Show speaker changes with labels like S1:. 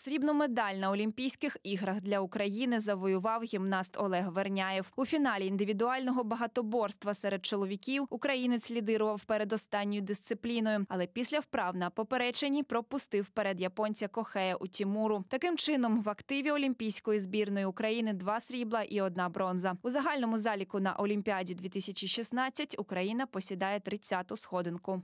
S1: Срібну медаль на Олімпійських іграх для України завоював гімнаст Олег Верняєв. У фіналі індивідуального багатоборства серед чоловіків українець лідирував перед останньою дисципліною, але після вправ на попереченні пропустив перед японця Кохея у Тімуру. Таким чином, в активі Олімпійської збірної України два срібла і одна бронза. У загальному заліку на Олімпіаді 2016 Україна посідає 30-ту сходинку.